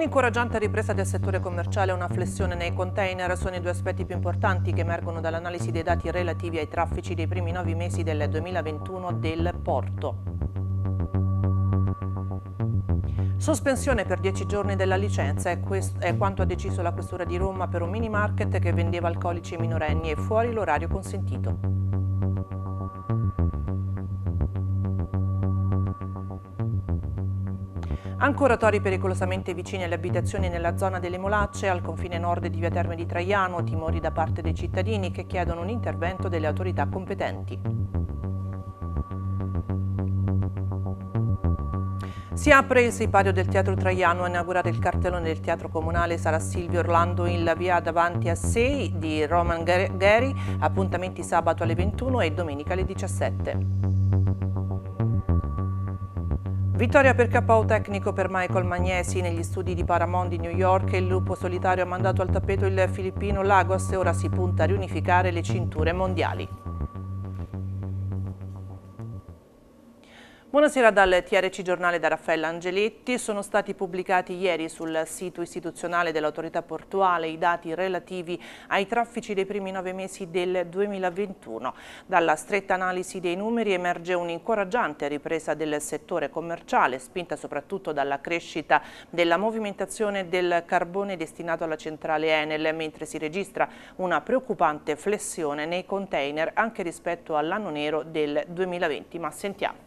Un'incoraggiante ripresa del settore commerciale e una flessione nei container sono i due aspetti più importanti che emergono dall'analisi dei dati relativi ai traffici dei primi nove mesi del 2021 del porto. Sospensione per 10 giorni della licenza è, è, quanto ha deciso la Questura di Roma per un mini market che vendeva alcolici ai minorenni e fuori l'orario consentito. Ancora tori pericolosamente vicini alle abitazioni nella zona delle Molacce, al confine nord di via Terme di Traiano, timori da parte dei cittadini che chiedono un intervento delle autorità competenti. Si apre il sipario del Teatro Traiano, inaugurato il cartellone del Teatro Comunale sarà Silvio Orlando in la via davanti a 6 di Roman Gary, appuntamenti sabato alle 21 e domenica alle 17. Vittoria per KO tecnico per Michael Magnesi negli studi di Paramount di New York il lupo solitario ha mandato al tappeto il filippino Lagos e ora si punta a riunificare le cinture mondiali. Buonasera dal TRC Giornale da Raffaella Angeletti. Sono stati pubblicati ieri sul sito istituzionale dell'autorità portuale i dati relativi ai traffici dei primi nove mesi del 2021. Dalla stretta analisi dei numeri emerge un'incoraggiante ripresa del settore commerciale, spinta soprattutto dalla crescita della movimentazione del carbone destinato alla centrale Enel, mentre si registra una preoccupante flessione nei container anche rispetto all'anno nero del 2020. Ma sentiamo.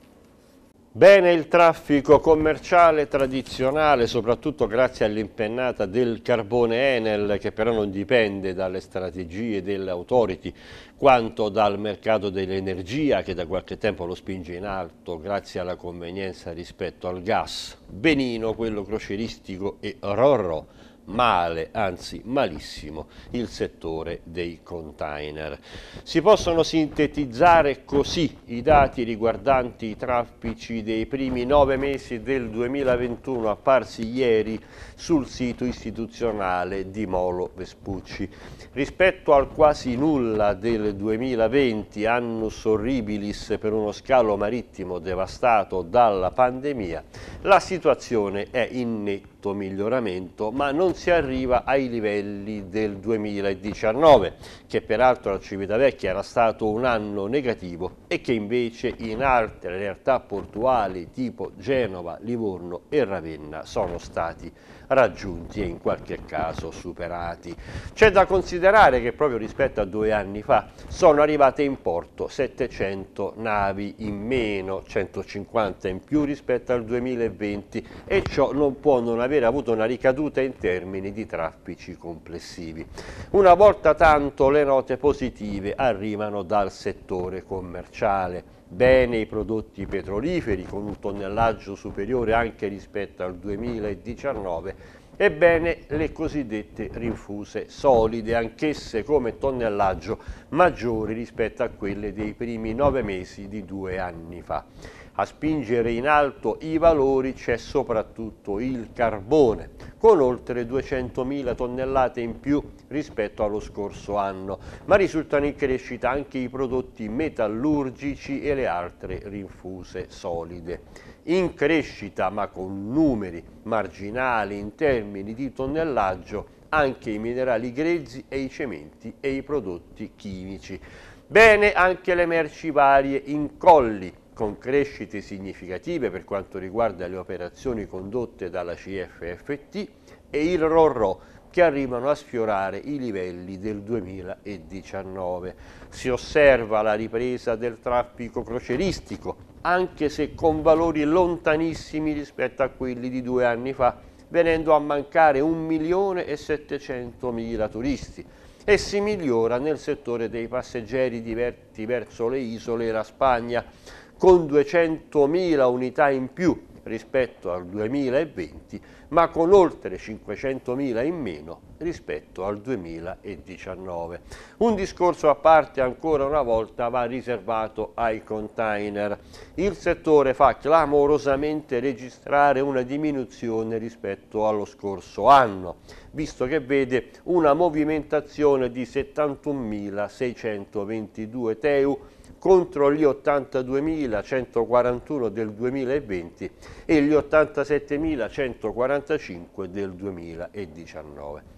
Bene il traffico commerciale tradizionale, soprattutto grazie all'impennata del carbone Enel, che però non dipende dalle strategie delle authority, quanto dal mercato dell'energia, che da qualche tempo lo spinge in alto grazie alla convenienza rispetto al gas. Benino, quello croceristico e Rorro, male, anzi malissimo, il settore dei container. Si possono sintetizzare così i dati riguardanti i traffici dei primi nove mesi del 2021 apparsi ieri sul sito istituzionale di Molo Vespucci rispetto al quasi nulla del 2020, annus horribilis per uno scalo marittimo devastato dalla pandemia, la situazione è in netto miglioramento ma non si arriva ai livelli del 2019 che peraltro a Civitavecchia era stato un anno negativo e che invece in altre realtà portuali tipo Genova, Livorno e Ravenna sono stati raggiunti e in qualche caso superati. C'è da considerare che proprio rispetto a due anni fa sono arrivate in porto 700 navi in meno, 150 in più rispetto al 2020 e ciò non può non aver avuto una ricaduta in termini di traffici complessivi. Una volta tanto le note positive arrivano dal settore commerciale bene i prodotti petroliferi con un tonnellaggio superiore anche rispetto al 2019 Ebbene, le cosiddette rinfuse solide, anch'esse come tonnellaggio maggiori rispetto a quelle dei primi nove mesi di due anni fa. A spingere in alto i valori c'è soprattutto il carbone, con oltre 200.000 tonnellate in più rispetto allo scorso anno, ma risultano in crescita anche i prodotti metallurgici e le altre rinfuse solide in crescita ma con numeri marginali in termini di tonnellaggio anche i minerali grezzi e i cementi e i prodotti chimici. Bene anche le merci varie in colli con crescite significative per quanto riguarda le operazioni condotte dalla CFFT e il RORO che arrivano a sfiorare i livelli del 2019. Si osserva la ripresa del traffico croceristico anche se con valori lontanissimi rispetto a quelli di due anni fa, venendo a mancare 1 milione e 700 turisti e si migliora nel settore dei passeggeri diverti verso le isole e la Spagna con 200.000 unità in più rispetto al 2020, ma con oltre 500.000 in meno rispetto al 2019. Un discorso a parte ancora una volta va riservato ai container. Il settore fa clamorosamente registrare una diminuzione rispetto allo scorso anno, visto che vede una movimentazione di 71.622 TEU contro gli 82.141 del 2020 e gli 87.145 del 2019.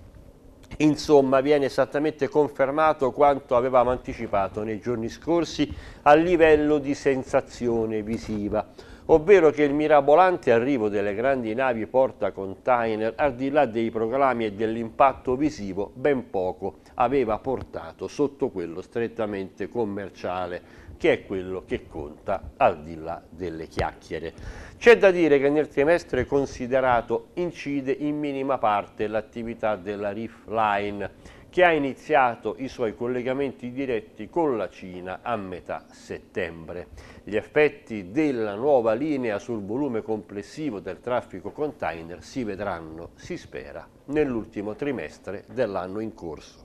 Insomma viene esattamente confermato quanto avevamo anticipato nei giorni scorsi a livello di sensazione visiva ovvero che il mirabolante arrivo delle grandi navi porta container, al di là dei proclami e dell'impatto visivo, ben poco aveva portato sotto quello strettamente commerciale che è quello che conta al di là delle chiacchiere. C'è da dire che nel trimestre considerato incide in minima parte l'attività della Riff Line che ha iniziato i suoi collegamenti diretti con la Cina a metà settembre. Gli effetti della nuova linea sul volume complessivo del traffico container si vedranno, si spera, nell'ultimo trimestre dell'anno in corso.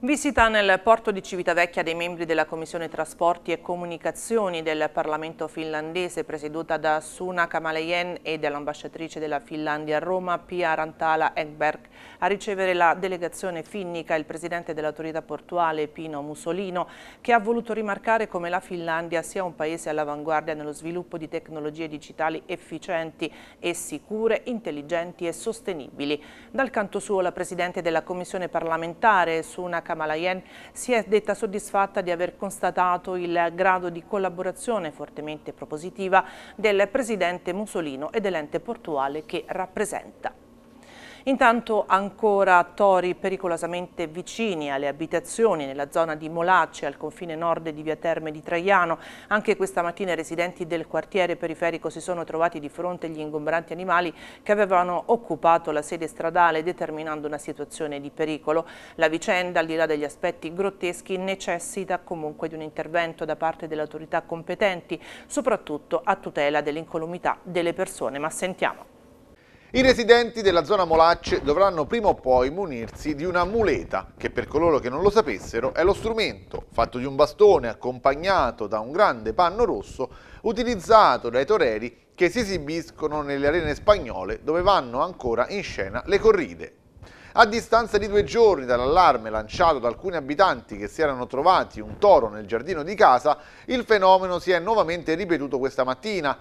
Visita nel porto di Civitavecchia dei membri della Commissione Trasporti e Comunicazioni del Parlamento finlandese presieduta da Suna Kamaleyen e dall'ambasciatrice della Finlandia a Roma Pia Rantala Egberg. A ricevere la delegazione finnica il presidente dell'autorità portuale Pino Mussolino che ha voluto rimarcare come la Finlandia sia un paese all'avanguardia nello sviluppo di tecnologie digitali efficienti e sicure, intelligenti e sostenibili. Dal canto suo la presidente della Commissione parlamentare Suna Kamalayen si è detta soddisfatta di aver constatato il grado di collaborazione fortemente propositiva del presidente Musolino e dell'ente portuale che rappresenta. Intanto ancora tori pericolosamente vicini alle abitazioni nella zona di Molacce al confine nord di via Terme di Traiano. Anche questa mattina i residenti del quartiere periferico si sono trovati di fronte agli ingombranti animali che avevano occupato la sede stradale determinando una situazione di pericolo. La vicenda, al di là degli aspetti grotteschi, necessita comunque di un intervento da parte delle autorità competenti, soprattutto a tutela dell'incolumità delle persone. Ma sentiamo. I residenti della zona Molacce dovranno prima o poi munirsi di una muleta, che per coloro che non lo sapessero è lo strumento, fatto di un bastone accompagnato da un grande panno rosso, utilizzato dai toreri che si esibiscono nelle arene spagnole dove vanno ancora in scena le corride. A distanza di due giorni dall'allarme lanciato da alcuni abitanti che si erano trovati un toro nel giardino di casa, il fenomeno si è nuovamente ripetuto questa mattina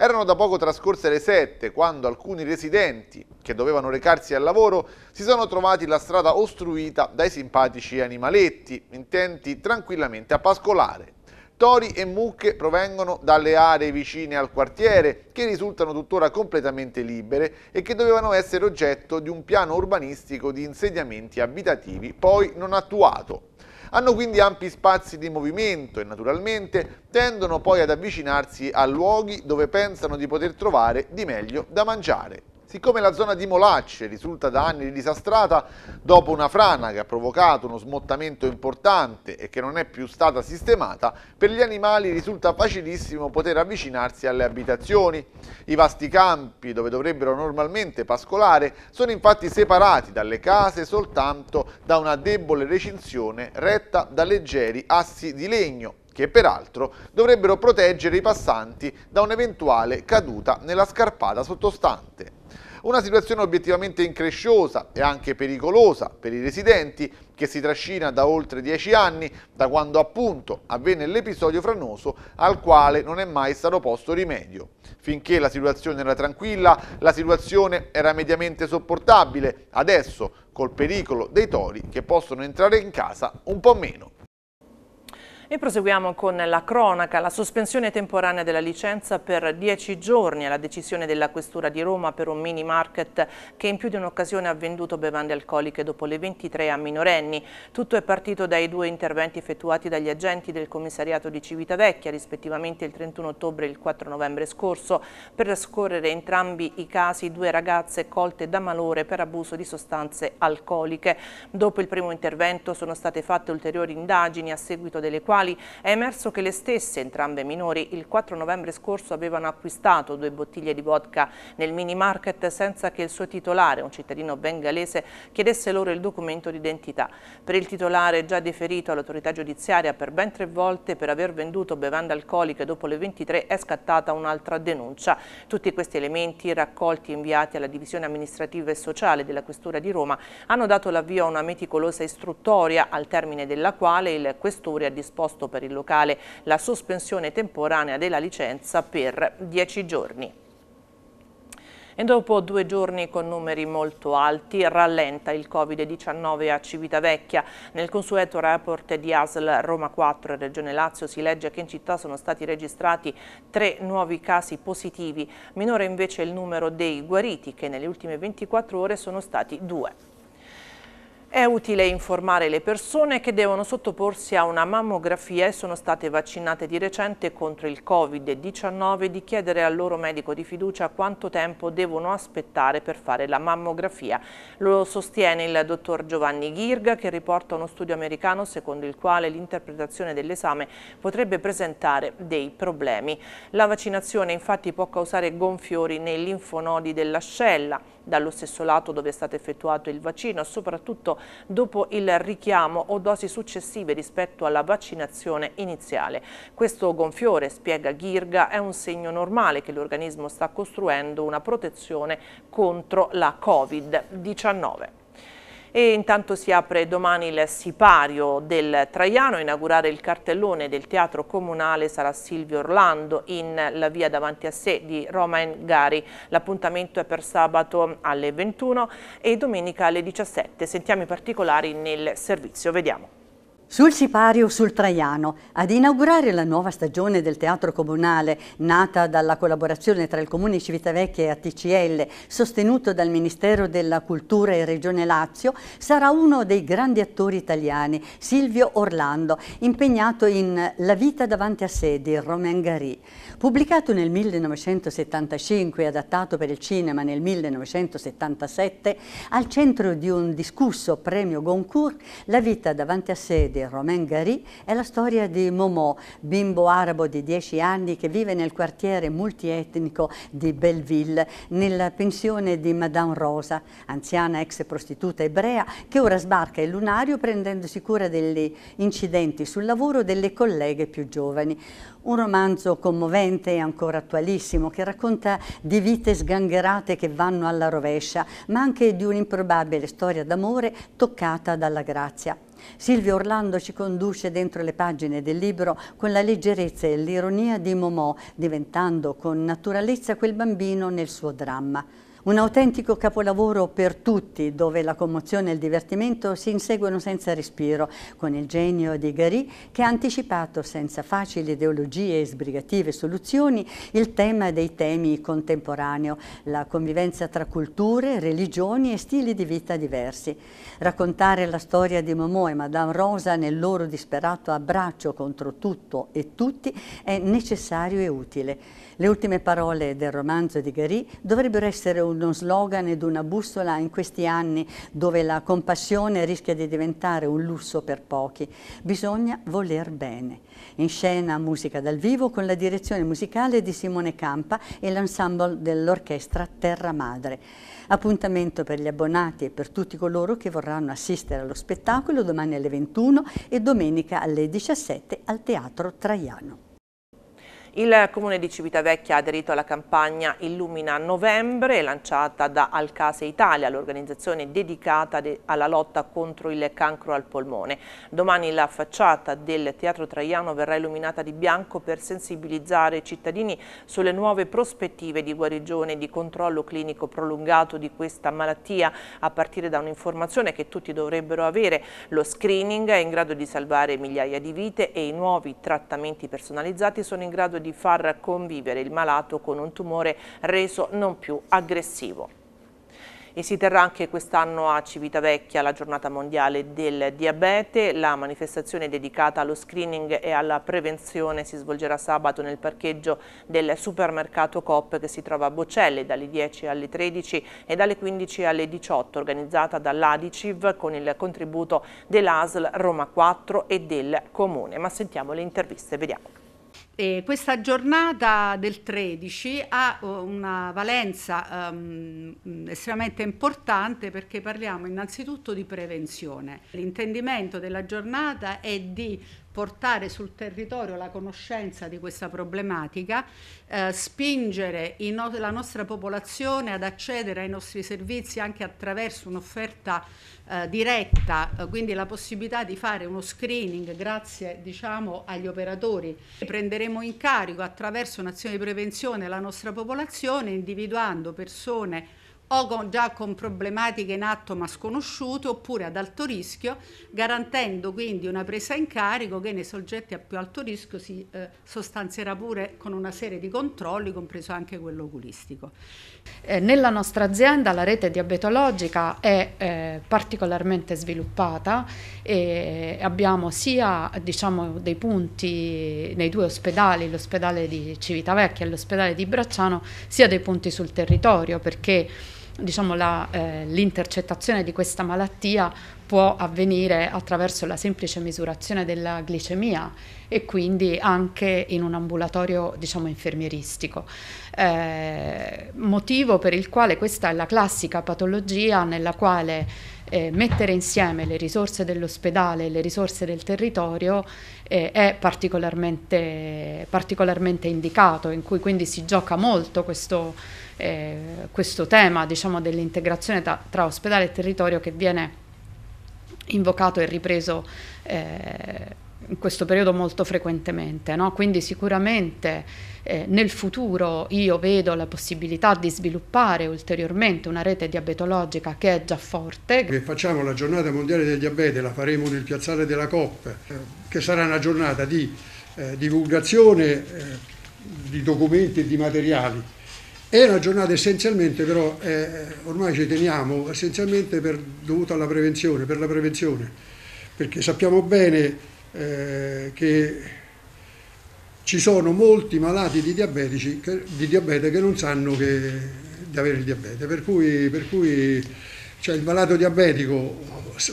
erano da poco trascorse le 7 quando alcuni residenti che dovevano recarsi al lavoro si sono trovati la strada ostruita dai simpatici animaletti, intenti tranquillamente a pascolare. Tori e mucche provengono dalle aree vicine al quartiere che risultano tuttora completamente libere e che dovevano essere oggetto di un piano urbanistico di insediamenti abitativi poi non attuato. Hanno quindi ampi spazi di movimento e naturalmente tendono poi ad avvicinarsi a luoghi dove pensano di poter trovare di meglio da mangiare. Siccome la zona di Molacce risulta da anni disastrata dopo una frana che ha provocato uno smottamento importante e che non è più stata sistemata, per gli animali risulta facilissimo poter avvicinarsi alle abitazioni. I vasti campi dove dovrebbero normalmente pascolare sono infatti separati dalle case soltanto da una debole recinzione retta da leggeri assi di legno che peraltro dovrebbero proteggere i passanti da un'eventuale caduta nella scarpata sottostante. Una situazione obiettivamente incresciosa e anche pericolosa per i residenti che si trascina da oltre dieci anni da quando appunto avvenne l'episodio franoso al quale non è mai stato posto rimedio. Finché la situazione era tranquilla, la situazione era mediamente sopportabile, adesso col pericolo dei tori che possono entrare in casa un po' meno. E proseguiamo con la cronaca, la sospensione temporanea della licenza per 10 giorni alla decisione della Questura di Roma per un mini market che in più di un'occasione ha venduto bevande alcoliche dopo le 23 a minorenni. Tutto è partito dai due interventi effettuati dagli agenti del commissariato di Civitavecchia, rispettivamente il 31 ottobre e il 4 novembre scorso, per scorrere entrambi i casi due ragazze colte da malore per abuso di sostanze alcoliche. Dopo il primo intervento sono state fatte ulteriori indagini a seguito delle quali quali è emerso che le stesse, entrambe minori, il 4 novembre scorso avevano acquistato due bottiglie di vodka nel mini market senza che il suo titolare, un cittadino bengalese, chiedesse loro il documento d'identità. Per il titolare già deferito all'autorità giudiziaria per ben tre volte per aver venduto bevande alcoliche dopo le 23 è scattata un'altra denuncia. Tutti questi elementi raccolti e inviati alla Divisione Amministrativa e Sociale della Questura di Roma hanno dato l'avvio a una meticolosa istruttoria al termine della quale il Questore ha disposto imposto per il locale la sospensione temporanea della licenza per 10 giorni. E dopo due giorni con numeri molto alti rallenta il Covid-19 a Civitavecchia. Nel consueto report di ASL Roma 4 e Regione Lazio si legge che in città sono stati registrati tre nuovi casi positivi, minore invece il numero dei guariti che nelle ultime 24 ore sono stati due. È utile informare le persone che devono sottoporsi a una mammografia e sono state vaccinate di recente contro il Covid-19 di chiedere al loro medico di fiducia quanto tempo devono aspettare per fare la mammografia. Lo sostiene il dottor Giovanni Ghirga che riporta uno studio americano secondo il quale l'interpretazione dell'esame potrebbe presentare dei problemi. La vaccinazione infatti può causare gonfiori nei linfonodi dell'ascella dallo stesso lato dove è stato effettuato il vaccino, soprattutto dopo il richiamo o dosi successive rispetto alla vaccinazione iniziale. Questo gonfiore, spiega Ghirga, è un segno normale che l'organismo sta costruendo una protezione contro la Covid-19. E intanto si apre domani il sipario del Traiano, inaugurare il cartellone del teatro comunale sarà Silvio Orlando in la via davanti a sé di Roma Gari. L'appuntamento è per sabato alle 21 e domenica alle 17. Sentiamo i particolari nel servizio, vediamo. Sul sipario sul Traiano, ad inaugurare la nuova stagione del teatro comunale, nata dalla collaborazione tra il Comune Civitavecchia e ATCL, sostenuto dal Ministero della Cultura e Regione Lazio, sarà uno dei grandi attori italiani, Silvio Orlando, impegnato in La vita davanti a sé di Romain Gary. Pubblicato nel 1975 e adattato per il cinema nel 1977, al centro di un discusso premio Goncourt, La vita davanti a sé di di Romain Gary è la storia di Momò, bimbo arabo di 10 anni che vive nel quartiere multietnico di Belleville, nella pensione di Madame Rosa, anziana ex prostituta ebrea, che ora sbarca il lunario prendendosi cura degli incidenti sul lavoro delle colleghe più giovani. Un romanzo commovente e ancora attualissimo che racconta di vite sgangherate che vanno alla rovescia, ma anche di un'improbabile storia d'amore toccata dalla grazia. Silvio Orlando ci conduce dentro le pagine del libro con la leggerezza e l'ironia di Momò, diventando con naturalezza quel bambino nel suo dramma. Un autentico capolavoro per tutti, dove la commozione e il divertimento si inseguono senza respiro, con il genio di Gary che ha anticipato senza facili ideologie e sbrigative soluzioni il tema dei temi contemporaneo, la convivenza tra culture, religioni e stili di vita diversi. Raccontare la storia di Momo e Madame Rosa nel loro disperato abbraccio contro tutto e tutti è necessario e utile. Le ultime parole del romanzo di Gary dovrebbero essere uno slogan ed una bussola in questi anni dove la compassione rischia di diventare un lusso per pochi. Bisogna voler bene. In scena musica dal vivo con la direzione musicale di Simone Campa e l'ensemble dell'orchestra Terra Madre. Appuntamento per gli abbonati e per tutti coloro che vorranno assistere allo spettacolo domani alle 21 e domenica alle 17 al Teatro Traiano. Il comune di Civitavecchia ha aderito alla campagna Illumina Novembre lanciata da Alcase Italia, l'organizzazione dedicata de alla lotta contro il cancro al polmone. Domani la facciata del Teatro Traiano verrà illuminata di bianco per sensibilizzare i cittadini sulle nuove prospettive di guarigione e di controllo clinico prolungato di questa malattia a partire da un'informazione che tutti dovrebbero avere. Lo screening è in grado di salvare migliaia di vite e i nuovi trattamenti personalizzati sono in grado di di far convivere il malato con un tumore reso non più aggressivo. E si terrà anche quest'anno a Civitavecchia la giornata mondiale del diabete. La manifestazione dedicata allo screening e alla prevenzione si svolgerà sabato nel parcheggio del supermercato Coop che si trova a Bocelle dalle 10 alle 13 e dalle 15 alle 18 organizzata dall'Adiciv con il contributo dell'ASL Roma 4 e del Comune. Ma sentiamo le interviste, vediamo. E questa giornata del 13 ha eh, una valenza um, estremamente importante perché parliamo innanzitutto di prevenzione. L'intendimento della giornata è di portare sul territorio la conoscenza di questa problematica, eh, spingere no la nostra popolazione ad accedere ai nostri servizi anche attraverso un'offerta eh, diretta, eh, quindi la possibilità di fare uno screening grazie diciamo, agli operatori. Prenderemo in carico attraverso un'azione di prevenzione la nostra popolazione individuando persone o con, già con problematiche in atto ma sconosciute oppure ad alto rischio, garantendo quindi una presa in carico che nei soggetti a più alto rischio si eh, sostanzierà pure con una serie di controlli, compreso anche quello oculistico. Eh, nella nostra azienda la rete diabetologica è eh, particolarmente sviluppata e abbiamo sia diciamo, dei punti nei due ospedali, l'ospedale di Civitavecchia e l'ospedale di Bracciano, sia dei punti sul territorio perché diciamo, eh, l'intercettazione eh, di questa malattia può avvenire attraverso la semplice misurazione della glicemia e quindi anche in un ambulatorio diciamo infermieristico. Eh, motivo per il quale questa è la classica patologia nella quale eh, mettere insieme le risorse dell'ospedale e le risorse del territorio eh, è particolarmente, particolarmente, indicato, in cui quindi si gioca molto questo, eh, questo tema diciamo, dell'integrazione tra, tra ospedale e territorio che viene invocato e ripreso eh, in questo periodo molto frequentemente, no? quindi sicuramente eh, nel futuro io vedo la possibilità di sviluppare ulteriormente una rete diabetologica che è già forte. Che facciamo la giornata mondiale del diabete, la faremo nel piazzale della COP, eh, che sarà una giornata di eh, divulgazione eh, di documenti e di materiali. È una giornata essenzialmente, però eh, ormai ci teniamo, essenzialmente per, dovuta alla prevenzione, per la prevenzione, perché sappiamo bene eh, che ci sono molti malati di, che, di, diabete che non sanno che, di avere il diabete, per cui, per cui cioè, il malato diabetico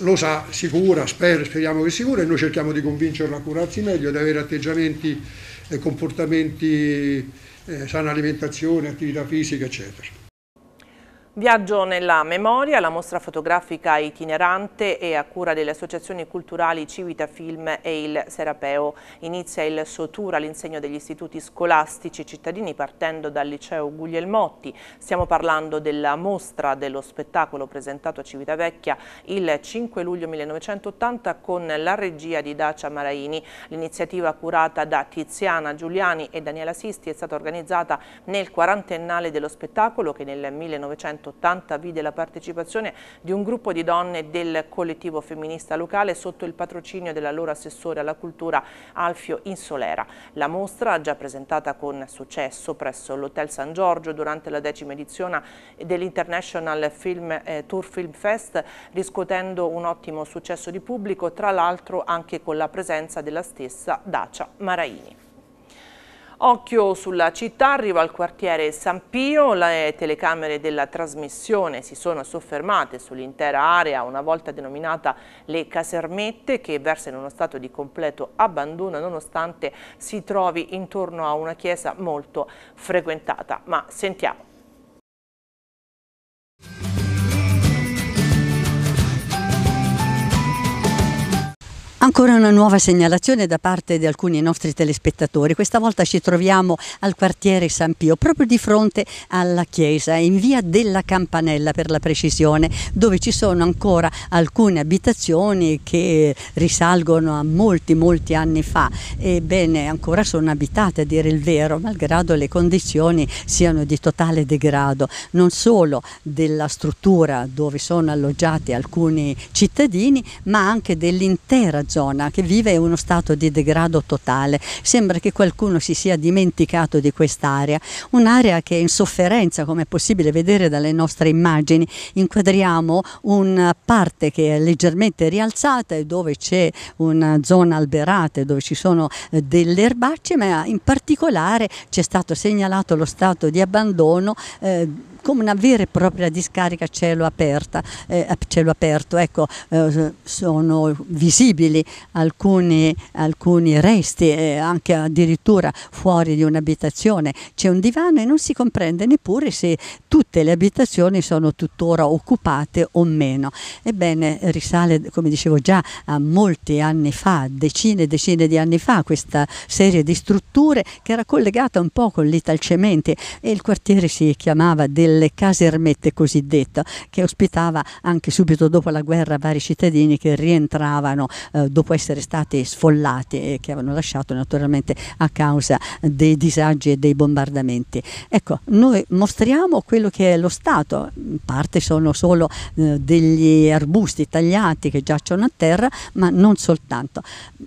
lo sa, si cura, sper, speriamo che si cura e noi cerchiamo di convincerlo a curarsi meglio, ad avere atteggiamenti e comportamenti, eh, sana alimentazione, attività fisica, eccetera. Viaggio nella memoria, la mostra fotografica itinerante e a cura delle associazioni culturali Civita Film e il Serapeo. Inizia il suo tour all'insegno degli istituti scolastici cittadini partendo dal liceo Guglielmotti. Stiamo parlando della mostra dello spettacolo presentato a Civitavecchia il 5 luglio 1980 con la regia di Dacia Maraini. L'iniziativa curata da Tiziana Giuliani e Daniela Sisti è stata organizzata nel quarantennale dello spettacolo che nel 1980 1980 vide la partecipazione di un gruppo di donne del collettivo femminista locale sotto il patrocinio dell'allora assessore alla cultura Alfio Insolera. La mostra, già presentata con successo presso l'Hotel San Giorgio durante la decima edizione dell'International Film, eh, Tour Film Fest, riscuotendo un ottimo successo di pubblico, tra l'altro anche con la presenza della stessa Dacia Maraini. Occhio sulla città, arriva al quartiere San Pio, le telecamere della trasmissione si sono soffermate sull'intera area, una volta denominata le casermette, che versa in uno stato di completo abbandono nonostante si trovi intorno a una chiesa molto frequentata. Ma sentiamo. Ancora una nuova segnalazione da parte di alcuni nostri telespettatori. Questa volta ci troviamo al quartiere San Pio, proprio di fronte alla chiesa, in via della Campanella per la precisione, dove ci sono ancora alcune abitazioni che risalgono a molti, molti anni fa. Ebbene, ancora sono abitate, a dire il vero, malgrado le condizioni siano di totale degrado, non solo della struttura dove sono alloggiati alcuni cittadini, ma anche dell'intera zona zona che vive uno stato di degrado totale. Sembra che qualcuno si sia dimenticato di quest'area, un'area che è in sofferenza, come è possibile vedere dalle nostre immagini. Inquadriamo una parte che è leggermente rialzata e dove c'è una zona alberata, dove ci sono eh, delle erbacce, ma in particolare c'è stato segnalato lo stato di abbandono eh, come una vera e propria discarica a cielo, aperta, eh, a cielo aperto. Ecco, eh, sono visibili alcuni, alcuni resti, eh, anche addirittura fuori di un'abitazione. C'è un divano e non si comprende neppure se tutte le abitazioni sono tuttora occupate o meno. Ebbene, risale, come dicevo già, a molti anni fa, decine e decine di anni fa, questa serie di strutture che era collegata un po' con l'Italcementi e il quartiere si chiamava del dalle case ermette cosiddette che ospitava anche subito dopo la guerra vari cittadini che rientravano eh, dopo essere stati sfollati e che avevano lasciato naturalmente a causa dei disagi e dei bombardamenti. Ecco, noi mostriamo quello che è lo Stato, in parte sono solo eh, degli arbusti tagliati che giacciono a terra, ma non soltanto.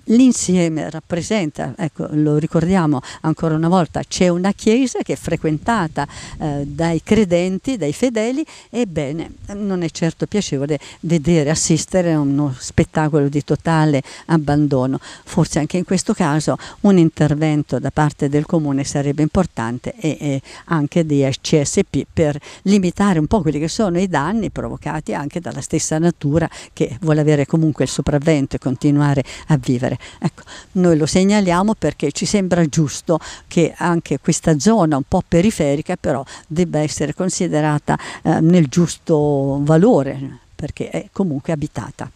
L'insieme rappresenta, ecco, lo ricordiamo ancora una volta, c'è una chiesa che è frequentata eh, dai credenti credenti, dai fedeli, ebbene non è certo piacevole vedere, assistere a uno spettacolo di totale abbandono. Forse anche in questo caso un intervento da parte del comune sarebbe importante e, e anche di CSP per limitare un po' quelli che sono i danni provocati anche dalla stessa natura che vuole avere comunque il sopravvento e continuare a vivere. Ecco, noi lo segnaliamo perché ci sembra giusto che anche questa zona un po' periferica però debba essere considerata eh, nel giusto valore perché è comunque abitata.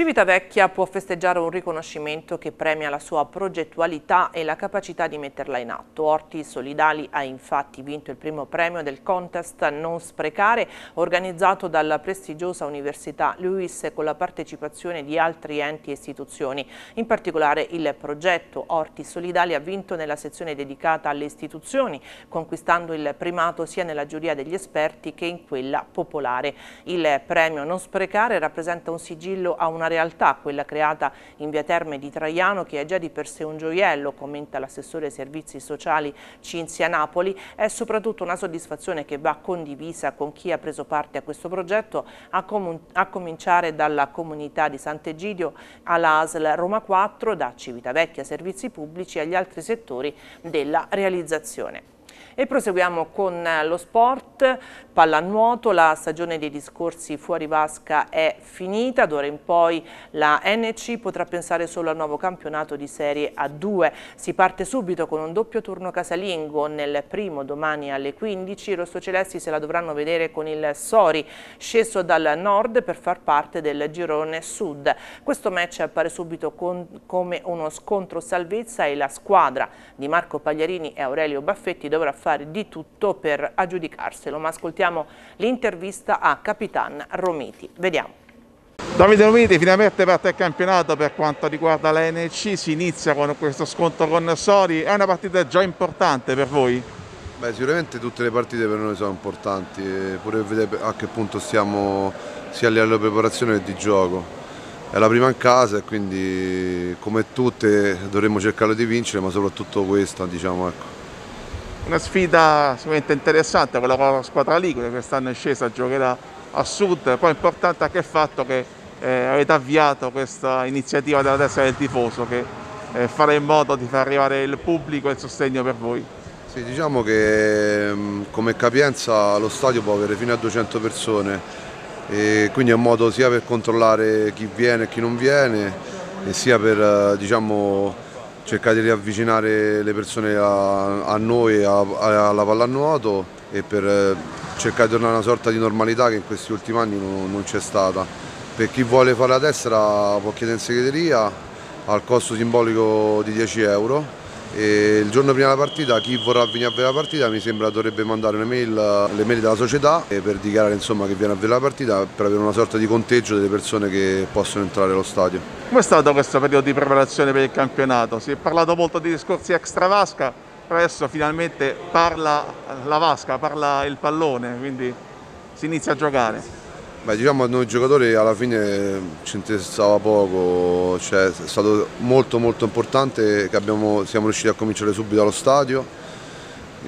Civitavecchia può festeggiare un riconoscimento che premia la sua progettualità e la capacità di metterla in atto. Orti Solidali ha infatti vinto il primo premio del contest Non Sprecare, organizzato dalla prestigiosa Università Lewis con la partecipazione di altri enti e istituzioni. In particolare il progetto Orti Solidali ha vinto nella sezione dedicata alle istituzioni, conquistando il primato sia nella giuria degli esperti che in quella popolare. Il premio Non Sprecare rappresenta un sigillo a una realtà, quella creata in via Terme di Traiano, che è già di per sé un gioiello, commenta l'assessore ai servizi sociali Cinzia Napoli, è soprattutto una soddisfazione che va condivisa con chi ha preso parte a questo progetto, a, a cominciare dalla comunità di Sant'Egidio all'ASL Roma 4, da Civitavecchia Servizi Pubblici agli altri settori della realizzazione. E proseguiamo con eh, lo sport, pallanuoto, la stagione dei discorsi fuori Vasca è finita, d'ora in poi la NC potrà pensare solo al nuovo campionato di Serie A2. Si parte subito con un doppio turno casalingo, nel primo domani alle 15 i rossocelesti se la dovranno vedere con il Sori, sceso dal nord per far parte del girone sud. Questo match appare subito con, come uno scontro salvezza e la squadra di Marco Pagliarini e Aurelio Baffetti dovrà fare di tutto per aggiudicarselo. Ma ascoltiamo l'intervista a Capitan Romiti. Vediamo. Davide Romiti, finalmente parte il campionato per quanto riguarda la NC, si inizia con questo scontro con Sori, è una partita già importante per voi? Beh, sicuramente tutte le partite per noi sono importanti, pure vedere a che punto stiamo sia a livello di preparazione che di gioco. È la prima in casa e quindi come tutte dovremmo cercare di vincere, ma soprattutto questa, diciamo, ecco. Una sfida sicuramente interessante quella con la squadra Ligure che quest'anno è scesa, giocherà a sud, poi è importante anche il fatto che eh, avete avviato questa iniziativa della testa del tifoso che eh, farà in modo di far arrivare il pubblico e il sostegno per voi. Sì, diciamo che mm, come capienza lo stadio può avere fino a 200 persone, quindi è un modo sia per controllare chi viene e chi non viene, sia per eh, diciamo, cercare di riavvicinare le persone a, a noi, a, a, alla pallanuoto e per eh, cercare di tornare a una sorta di normalità che in questi ultimi anni non, non c'è stata. Per chi vuole fare la tessera può chiedere in segreteria al costo simbolico di 10 euro e il giorno prima della partita chi vorrà venire a vedere la partita mi sembra dovrebbe mandare un'email all'email della società per dichiarare insomma, che viene a vedere la partita per avere una sorta di conteggio delle persone che possono entrare allo stadio. Come è stato questo periodo di preparazione per il campionato? Si è parlato molto di discorsi extra vasca, adesso finalmente parla la vasca, parla il pallone, quindi si inizia a giocare. Beh, diciamo a noi giocatori alla fine ci interessava poco, cioè, è stato molto molto importante che abbiamo, siamo riusciti a cominciare subito allo stadio,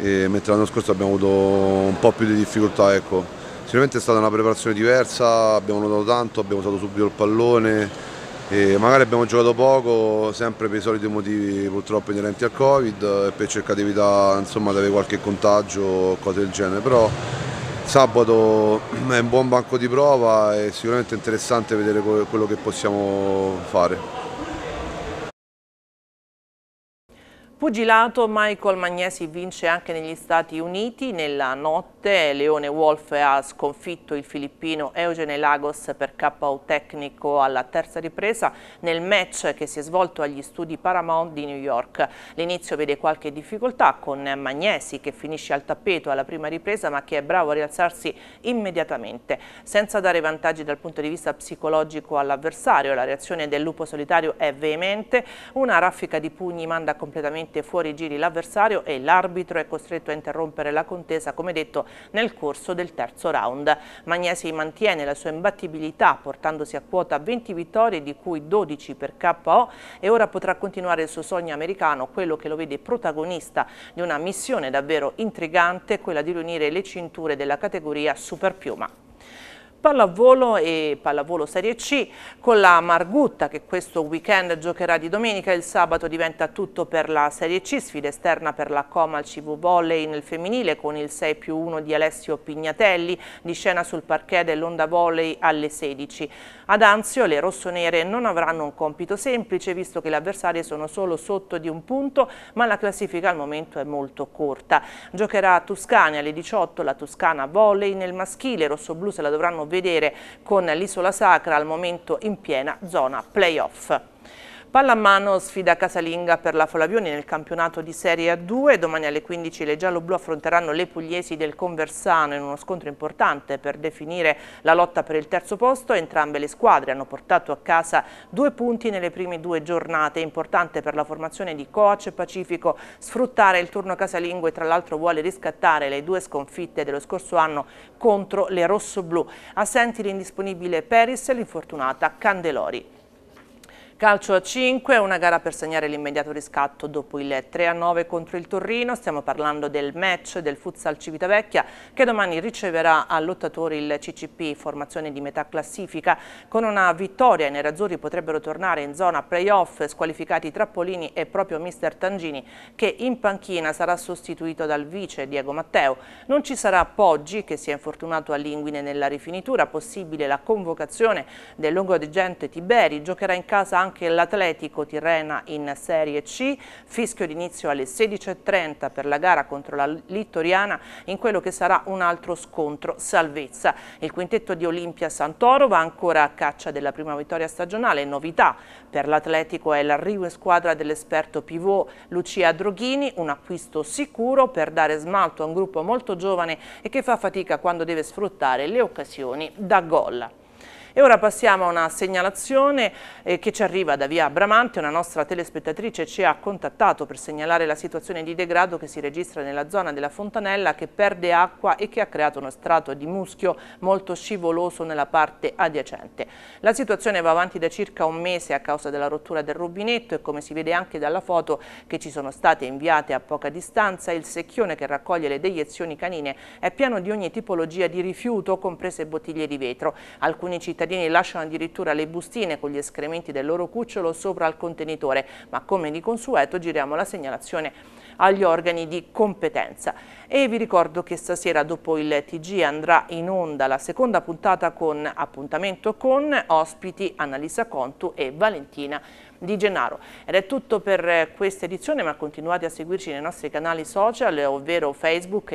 mentre l'anno scorso abbiamo avuto un po' più di difficoltà. Ecco. Sicuramente è stata una preparazione diversa, abbiamo notato tanto, abbiamo usato subito il pallone, magari abbiamo giocato poco, sempre per i soliti motivi purtroppo inerenti al Covid, eh, per cercare di evitare insomma, di avere qualche contagio o cose del genere. Però, Sabato è eh, un buon banco di prova e sicuramente interessante vedere quello che possiamo fare. Pugilato Michael Magnesi vince anche negli Stati Uniti. Nella notte Leone Wolf ha sconfitto il filippino Eugene Lagos per KO tecnico alla terza ripresa nel match che si è svolto agli studi Paramount di New York. L'inizio vede qualche difficoltà con Magnesi che finisce al tappeto alla prima ripresa ma che è bravo a rialzarsi immediatamente. Senza dare vantaggi dal punto di vista psicologico all'avversario, la reazione del lupo solitario è veemente. Una raffica di pugni manda completamente mette fuori giri l'avversario e l'arbitro è costretto a interrompere la contesa, come detto, nel corso del terzo round. Magnesi mantiene la sua imbattibilità portandosi a quota 20 vittorie, di cui 12 per KO e ora potrà continuare il suo sogno americano, quello che lo vede protagonista di una missione davvero intrigante, quella di riunire le cinture della categoria Super Piuma pallavolo e pallavolo Serie C con la Margutta che questo weekend giocherà di domenica e il sabato diventa tutto per la Serie C, sfida esterna per la Comal CV Volley nel femminile con il 6 più 1 di Alessio Pignatelli di scena sul parquet dell'Onda Volley alle 16. Ad Anzio le rossonere non avranno un compito semplice visto che le avversarie sono solo sotto di un punto ma la classifica al momento è molto corta. Giocherà a Tuscania alle 18 la Toscana Volley nel maschile, rossoblù se la dovranno vedere con l'Isola Sacra al momento in piena zona playoff. Pallamano sfida Casalinga per la Folavioni nel campionato di Serie A2. Domani alle 15 le gialloblu affronteranno le pugliesi del Conversano in uno scontro importante per definire la lotta per il terzo posto. Entrambe le squadre hanno portato a casa due punti nelle prime due giornate. Importante per la formazione di coach Pacifico sfruttare il turno casalingo e tra l'altro vuole riscattare le due sconfitte dello scorso anno contro le rossoblu. Assenti l'indisponibile Peris e l'infortunata Candelori. Calcio a 5, una gara per segnare l'immediato riscatto dopo il 3-9 contro il Torrino. Stiamo parlando del match del Futsal Civitavecchia che domani riceverà a lottatori il CCP, formazione di metà classifica. Con una vittoria i nerazzurri potrebbero tornare in zona playoff squalificati Trappolini e proprio mister Tangini che in panchina sarà sostituito dal vice Diego Matteo. Non ci sarà Poggi che si è infortunato a linguine nella rifinitura, possibile la convocazione del lungo Digente Tiberi, giocherà in casa anche anche l'Atletico Tirrena in Serie C, fischio d'inizio alle 16.30 per la gara contro la Littoriana in quello che sarà un altro scontro salvezza. Il quintetto di Olimpia Santoro va ancora a caccia della prima vittoria stagionale, novità per l'Atletico è l'arrivo in squadra dell'esperto pivot Lucia Droghini, un acquisto sicuro per dare smalto a un gruppo molto giovane e che fa fatica quando deve sfruttare le occasioni da gol. E ora passiamo a una segnalazione eh, che ci arriva da via Bramante, una nostra telespettatrice ci ha contattato per segnalare la situazione di degrado che si registra nella zona della Fontanella che perde acqua e che ha creato uno strato di muschio molto scivoloso nella parte adiacente. La situazione va avanti da circa un mese a causa della rottura del rubinetto e come si vede anche dalla foto che ci sono state inviate a poca distanza, il secchione che raccoglie le deiezioni canine è pieno di ogni tipologia di rifiuto, comprese bottiglie di vetro. Alcuni cittadini cittadini lasciano addirittura le bustine con gli escrementi del loro cucciolo sopra al contenitore, ma come di consueto giriamo la segnalazione agli organi di competenza. E vi ricordo che stasera dopo il TG andrà in onda la seconda puntata con appuntamento con ospiti Annalisa Contu e Valentina di Gennaro. Ed è tutto per eh, questa edizione, ma continuate a seguirci nei nostri canali social, ovvero Facebook,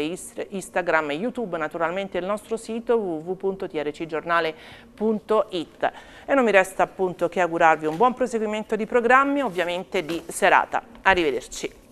Instagram e YouTube, naturalmente il nostro sito www.trcgiornale.it. E non mi resta appunto che augurarvi un buon proseguimento di programmi, ovviamente di serata. Arrivederci.